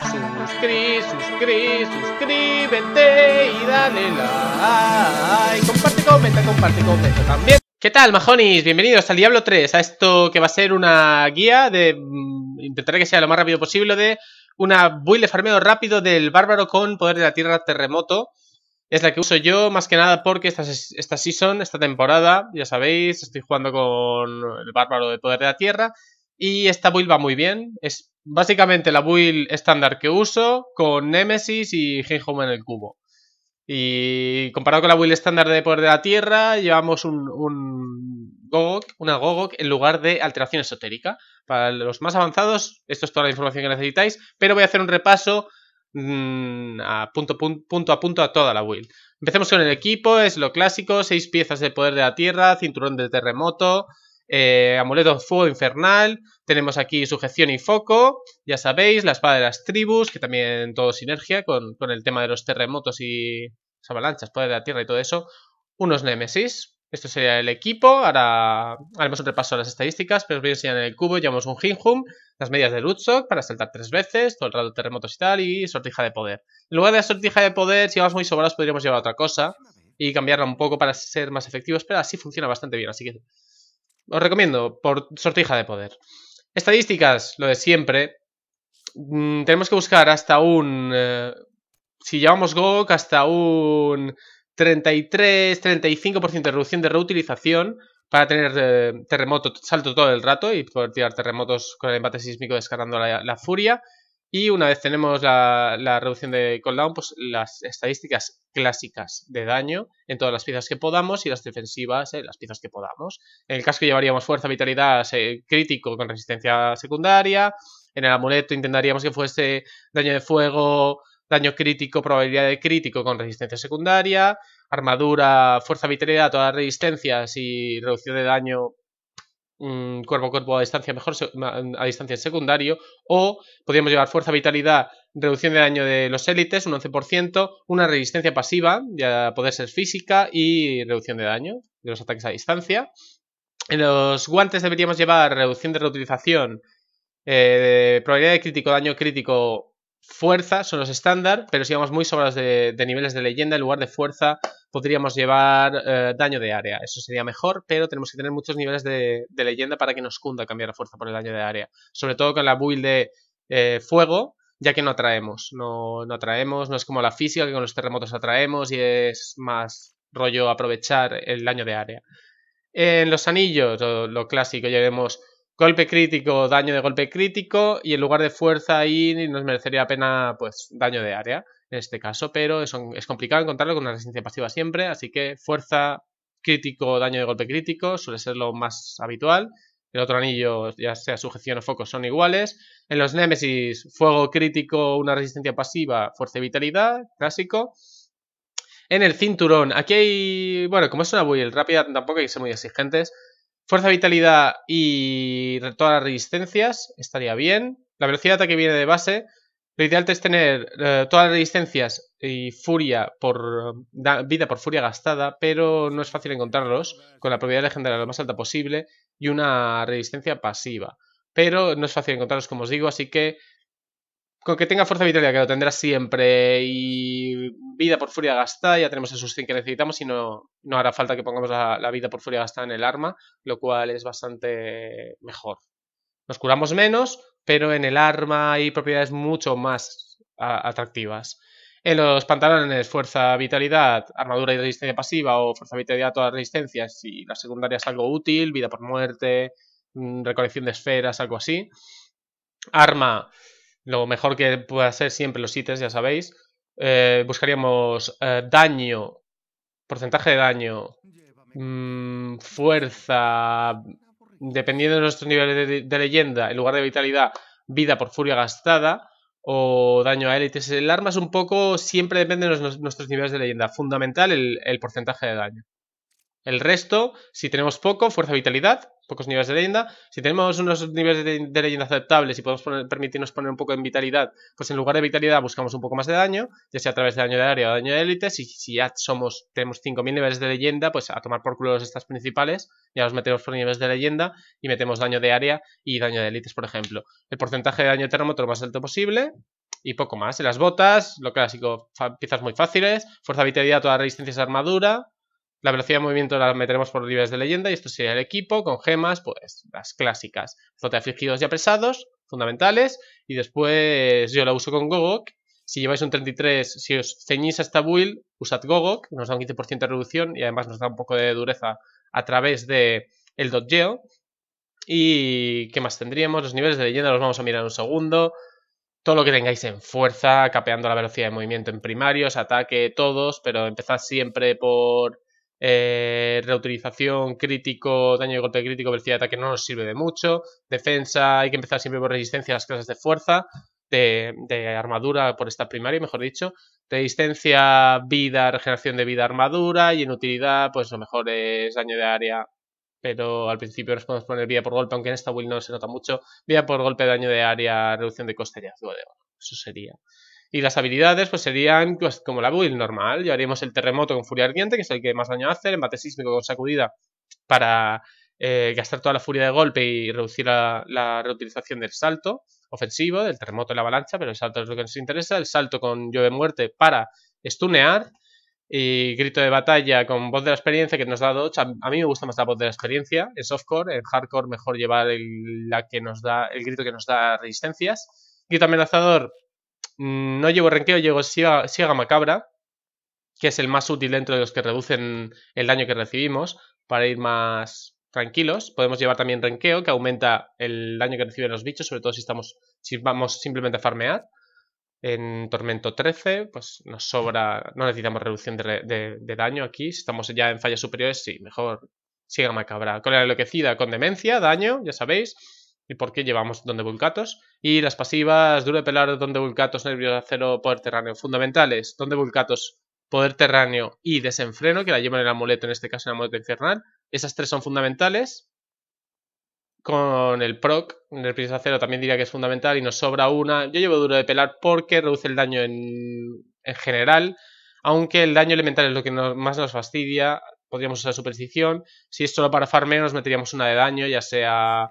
Suscríbete, suscríbete y dale like. Comparte, comenta, comparte, comenta también. ¿Qué tal, majonis? Bienvenidos al Diablo 3, a esto que va a ser una guía de... Mm, Intentaré que sea lo más rápido posible de una build de farmeo rápido del bárbaro con poder de la tierra terremoto. Es la que uso yo, más que nada porque esta, esta season, esta temporada, ya sabéis, estoy jugando con el bárbaro de poder de la tierra. Y esta build va muy bien, es básicamente la build estándar que uso con Nemesis y Home en el cubo. Y comparado con la build estándar de Poder de la Tierra, llevamos un, una Gogok en lugar de alteración esotérica. Para los más avanzados, esto es toda la información que necesitáis, pero voy a hacer un repaso mm, a punto, a punto a toda la build. Empecemos con el equipo, es lo clásico, seis piezas de Poder de la Tierra, cinturón de terremoto, eh, amuleto amuleto fuego infernal, tenemos aquí sujeción y foco, ya sabéis, la espada de las tribus, que también todo sinergia con, el tema de los terremotos y avalanchas, poder de la tierra y todo eso, unos némesis, esto sería el equipo, ahora haremos un repaso a las estadísticas, pero os voy a enseñar en el cubo, llevamos un Hinjum, las medias de Lutzok para saltar tres veces, todo el rato terremotos y tal, y sortija de poder. En lugar de la sortija de poder, si vamos muy sobrados podríamos llevar otra cosa y cambiarla un poco para ser más efectivos, pero así funciona bastante bien, así que os recomiendo por sortija de poder. Estadísticas, lo de siempre. Mm, tenemos que buscar hasta un... Eh, si llevamos GOG, hasta un 33-35% de reducción de reutilización para tener eh, terremoto, salto todo el rato y poder tirar terremotos con el embate sísmico descargando la furia. Y una vez tenemos la, reducción de cooldown, pues las estadísticas clásicas de daño en todas las piezas que podamos y las defensivas en las piezas que podamos. En el casco llevaríamos fuerza, vitalidad, eh, crítico con resistencia secundaria. En el amuleto intentaríamos que fuese daño de fuego, daño crítico, probabilidad de crítico con resistencia secundaria. Armadura, fuerza, vitalidad, todas las resistencias y reducción de daño Mm, cuerpo a cuerpo a distancia, mejor a distancia en secundario, o podríamos llevar fuerza, vitalidad, reducción de daño de los élites, un 11%, una resistencia pasiva, ya poder ser física, y reducción de daño de los ataques a distancia. En los guantes deberíamos llevar reducción de reutilización, eh, probabilidad de crítico, daño crítico fuerza son los estándar, pero si vamos muy sobre de, de, niveles de leyenda, en lugar de fuerza podríamos llevar eh, daño de área. Eso sería mejor, pero tenemos que tener muchos niveles de, leyenda para que nos cunda cambiar la fuerza por el daño de área. Sobre todo con la build de eh, fuego, ya que no atraemos. No, atraemos, no es como la física que con los terremotos atraemos y es más rollo aprovechar el daño de área. En los anillos, lo, lo clásico, llevemos Golpe crítico, daño de golpe crítico y en lugar de fuerza ahí nos merecería pena pues daño de área en este caso, pero es, complicado encontrarlo con una resistencia pasiva siempre, así que fuerza crítico, daño de golpe crítico suele ser lo más habitual. El otro anillo, ya sea sujeción o foco, son iguales. En los Némesis, fuego crítico, una resistencia pasiva, fuerza y vitalidad, clásico. En el cinturón, aquí hay. Bueno, como es una build rápida, tampoco hay que ser muy exigentes. Fuerza, vitalidad y todas las resistencias estaría bien. La velocidad de ataque viene de base. Lo ideal es tener eh, todas las resistencias y furia por vida por furia gastada, pero no es fácil encontrarlos con la propiedad legendaria lo más alta posible y una resistencia pasiva. Pero no es fácil encontrarlos, como os digo, así que con que tenga fuerza vitalidad, que lo tendrá siempre, y vida por furia gastada, ya tenemos esos 100 que necesitamos y no, hará falta que pongamos la, vida por furia gastada en el arma, lo cual es bastante mejor. Nos curamos menos, pero en el arma hay propiedades mucho más atractivas. En los pantalones, fuerza, vitalidad, armadura y resistencia pasiva o fuerza, vitalidad, todas las resistencias y la secundaria es algo útil, vida por muerte, mm, recolección de esferas, algo así. Arma, lo mejor que puede hacer siempre los ítems, ya sabéis. Eh, buscaríamos eh, daño, porcentaje de daño, mm, fuerza, dependiendo de nuestro nivel de, leyenda, en lugar de vitalidad, vida por furia gastada o daño a élites. El arma es un poco, siempre depende de nuestros niveles de leyenda. Fundamental el porcentaje de daño. El resto, si tenemos poco, fuerza vitalidad, pocos niveles de leyenda. Si tenemos unos niveles de, leyenda aceptables y podemos permitirnos poner un poco en vitalidad, pues en lugar de vitalidad buscamos un poco más de daño, ya sea a través de daño de área o daño de élites. Si, si ya somos, tenemos 5.000 niveles de leyenda, pues a tomar por culo estas principales, ya los metemos por niveles de leyenda y metemos daño de área y daño de élites, por ejemplo. El porcentaje de daño de terremoto lo más alto posible, y poco más. En las botas, lo clásico, piezas muy fáciles, fuerza vitalidad, todas las resistencias armadura, la velocidad de movimiento la meteremos por niveles de leyenda y esto sería el equipo con gemas, pues las clásicas. flote afligidos y apresados, fundamentales. Y después yo la uso con Gogok. Si lleváis un 33, si os ceñís a esta build, usad Gogok, nos da un 15% de reducción y además nos da un poco de dureza a través de el geo ¿Y qué más tendríamos? Los niveles de leyenda los vamos a mirar en un segundo. Todo lo que tengáis en fuerza, capeando la velocidad de movimiento en primarios, ataque, todos, pero empezad siempre por eh, reutilización, crítico, daño de golpe crítico, velocidad de ataque no nos sirve de mucho. Defensa, hay que empezar siempre por resistencia a las clases de fuerza, de, armadura por esta primaria, mejor dicho. Resistencia, vida, regeneración de vida, armadura y en utilidad, pues lo mejor es daño de área. Pero al principio nos podemos poner vía por golpe, aunque en esta build no se nota mucho. Vía por golpe, daño de área, reducción de coste y de eso sería. Y las habilidades pues serían pues, como la build normal. Llevaríamos el terremoto con furia ardiente, que es el que más daño hace, el embate sísmico con sacudida para eh, gastar toda la furia de golpe y reducir la, reutilización del salto ofensivo, del terremoto y la avalancha, pero el salto es lo que nos interesa. El salto con lluvia muerte para stunear y grito de batalla con voz de la experiencia que nos da Dodge. A, mí me gusta más la voz de la experiencia en softcore, en hardcore mejor llevar la que nos da, el grito que nos da resistencias Grito amenazador, mm, no llevo renqueo, llevo ciega, macabra, que es el más útil dentro de los que reducen el daño que recibimos para ir más tranquilos. Podemos llevar también renqueo, que aumenta el daño que reciben los bichos, sobre todo si, estamos, si vamos simplemente a farmear. En Tormento 13, pues nos sobra, no necesitamos reducción de, daño aquí. Si estamos ya en fallas superiores, sí, mejor siga macabra. Con la enloquecida, con demencia, daño, ya sabéis y por qué llevamos donde Vulcatos. Y las pasivas, duro de pelar, donde Vulcatos, nervio de acero, poder terráneo. Fundamentales, donde Vulcatos, poder terráneo y desenfreno, que la llevan en el amuleto, en este caso en el amuleto infernal. Esas tres son fundamentales. Con el proc, nervio de acero también diría que es fundamental y nos sobra una. Yo llevo duro de pelar porque reduce el daño en, general. Aunque el daño elemental es lo que más nos fastidia, podríamos usar superstición. Si es solo para farmeo, nos meteríamos una de daño, ya sea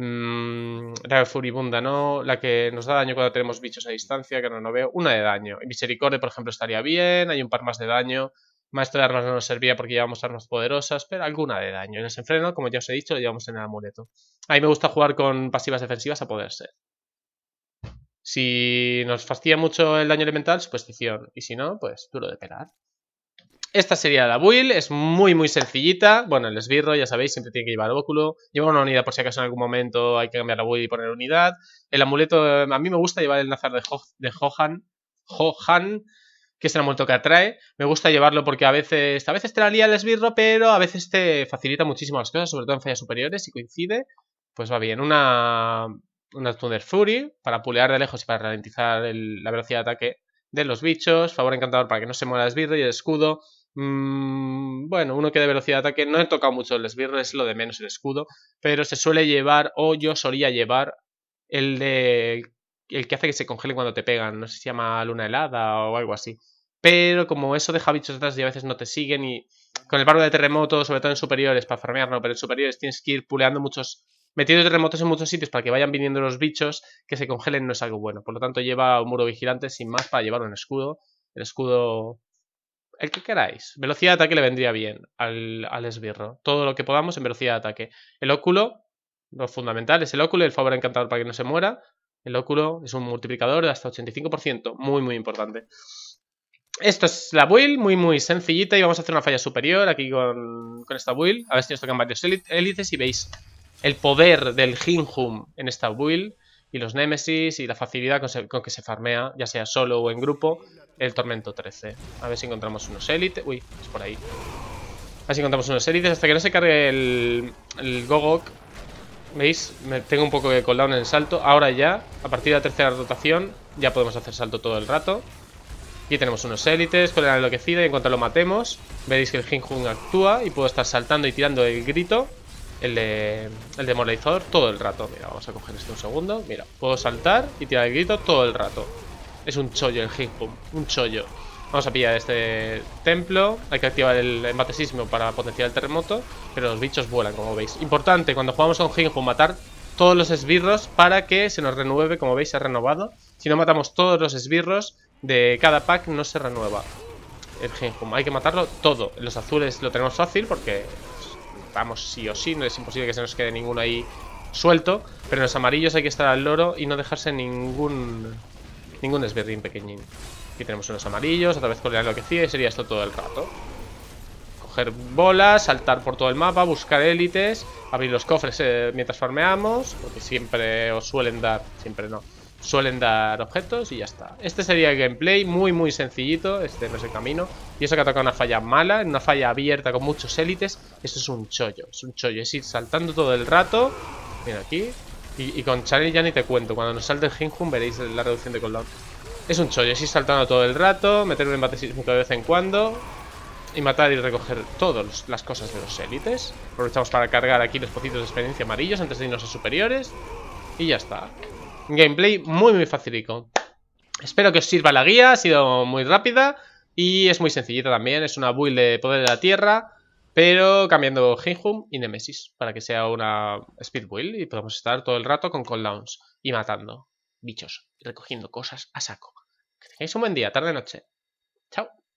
Mmm, la furibunda, ¿no? La que nos da daño cuando tenemos bichos a distancia, que no, no veo. Una de daño. Misericordia, por ejemplo, estaría bien. Hay un par más de daño. Maestro de armas no nos servía porque llevamos armas poderosas, pero alguna de daño. En ese freno, como ya os he dicho, lo llevamos en el amuleto. A mí me gusta jugar con pasivas defensivas a poder ser. Si nos fastidia mucho el daño elemental, superstición. Y si no, pues duro de pelar. Esta sería la build, es muy muy sencillita. Bueno, el esbirro, ya sabéis, siempre tiene que llevar el óculo. Lleva una unidad por si acaso en algún momento hay que cambiar la build y poner unidad. El amuleto, eh, a mí me gusta llevar el Nazar de, Ho de que es el amuleto que atrae. Me gusta llevarlo porque a veces, a veces te la lía el esbirro, pero a veces te facilita muchísimo las cosas, sobre todo en fallas superiores, si coincide. Pues va bien, una, una Thunder Fury para pulear de lejos y para ralentizar la velocidad de ataque de los bichos. Favor encantador para que no se muera el esbirro y el escudo Mm, bueno, uno que de velocidad de ataque. No he tocado mucho el esbirro, es lo de menos el escudo. Pero se suele llevar, o yo solía llevar, el de. El que hace que se congelen cuando te pegan. No sé si se llama luna helada o algo así. Pero como eso deja bichos atrás y a veces no te siguen. Y con el barco de terremotos, sobre todo en superiores, para farmear, no, pero en superiores tienes que ir puleando muchos metiendo terremotos en muchos sitios para que vayan viniendo los bichos, que se congelen no es algo bueno. Por lo tanto, lleva un muro vigilante sin más para llevar un escudo. El escudo el que queráis. Velocidad de ataque le vendría bien al, al, esbirro. Todo lo que podamos en velocidad de ataque. El óculo, lo fundamental es el óculo el favor encantador para que no se muera. El óculo es un multiplicador de hasta 85%. Muy, muy importante. Esto es la build, muy, muy sencillita. Y vamos a hacer una falla superior aquí con, esta build. A ver si nos tocan varios hélices y veis el poder del Hinjum en esta build y los Némesis y la facilidad con, que se farmea, ya sea solo o en grupo, el Tormento 13. A ver si encontramos unos élites. Uy, es por ahí. A ver si encontramos unos élites. Hasta que no se cargue el, Gogok. ¿Veis? Me tengo un poco de cooldown en el salto. Ahora ya, a partir de la tercera rotación, ya podemos hacer salto todo el rato. Aquí tenemos unos élites con la enloquecida y en cuanto lo matemos, veréis que el Jinjun actúa y puedo estar saltando y tirando el grito el, demoralizador todo el rato. Mira, vamos a coger este un segundo. Mira, puedo saltar y tirar el grito todo el rato. Es un chollo el hitboom, un chollo. Vamos a pillar este templo. Hay que activar el embate para potenciar el terremoto. Pero los bichos vuelan, como veis. Importante, cuando jugamos con Hitboom, matar todos los esbirros para que se nos renueve. Como veis, se ha renovado. Si no matamos todos los esbirros de cada pack, no se renueva el Hay que matarlo todo. Los azules lo tenemos fácil porque vamos sí o sí, no es imposible que se nos quede ninguno ahí suelto. Pero en los amarillos hay que estar al loro y no dejarse ningún ningún pequeñín. Aquí tenemos unos amarillos, otra vez con lo que y sería esto todo el rato. Coger bolas, saltar por todo el mapa, buscar élites, abrir los cofres eh, mientras farmeamos, porque siempre os suelen dar, siempre no suelen dar objetos y ya está. Este sería el gameplay, muy muy sencillito, este no es el camino. Y eso que ha tocado una falla mala, una falla abierta con muchos élites, esto es un chollo, es un chollo, es ir saltando todo el rato. Mira aquí. Y, con Charlie ya ni te cuento, cuando nos salte el Hinjun veréis la reducción de color. Es un chollo, es ir saltando todo el rato, meter un embate de vez en cuando. Y matar y recoger todas las cosas de los élites. Aprovechamos para cargar aquí los pocitos de experiencia amarillos antes de irnos a superiores. Y ya está. Gameplay muy muy facilico. Espero que os sirva la guía, ha sido muy rápida y es muy sencillita también, es una build de poder de la tierra, pero cambiando Hinjum y Nemesis para que sea una speed build y podamos estar todo el rato con cooldowns y matando bichos y recogiendo cosas a saco. Que tengáis un buen día, tarde-noche. Chao.